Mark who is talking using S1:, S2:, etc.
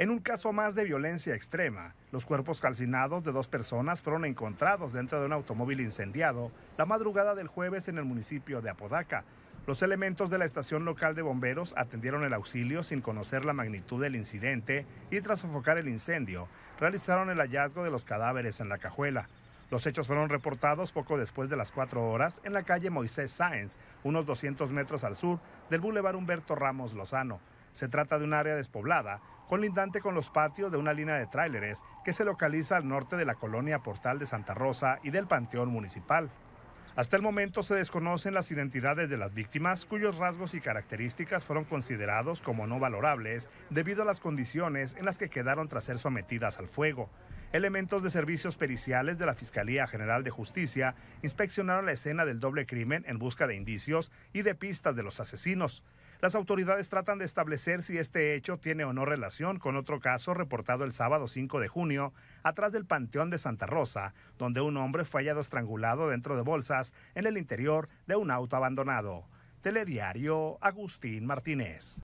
S1: En un caso más de violencia extrema, los cuerpos calcinados de dos personas fueron encontrados dentro de un automóvil incendiado la madrugada del jueves en el municipio de Apodaca. Los elementos de la estación local de bomberos atendieron el auxilio sin conocer la magnitud del incidente y tras sofocar el incendio, realizaron el hallazgo de los cadáveres en la cajuela. Los hechos fueron reportados poco después de las 4 horas en la calle Moisés Sáenz, unos 200 metros al sur del Boulevard Humberto Ramos Lozano. Se trata de un área despoblada, colindante con los patios de una línea de tráileres que se localiza al norte de la colonia Portal de Santa Rosa y del Panteón Municipal. Hasta el momento se desconocen las identidades de las víctimas cuyos rasgos y características fueron considerados como no valorables debido a las condiciones en las que quedaron tras ser sometidas al fuego. Elementos de servicios periciales de la Fiscalía General de Justicia inspeccionaron la escena del doble crimen en busca de indicios y de pistas de los asesinos. Las autoridades tratan de establecer si este hecho tiene o no relación con otro caso reportado el sábado 5 de junio atrás del Panteón de Santa Rosa, donde un hombre fue hallado estrangulado dentro de bolsas en el interior de un auto abandonado. Telediario Agustín Martínez.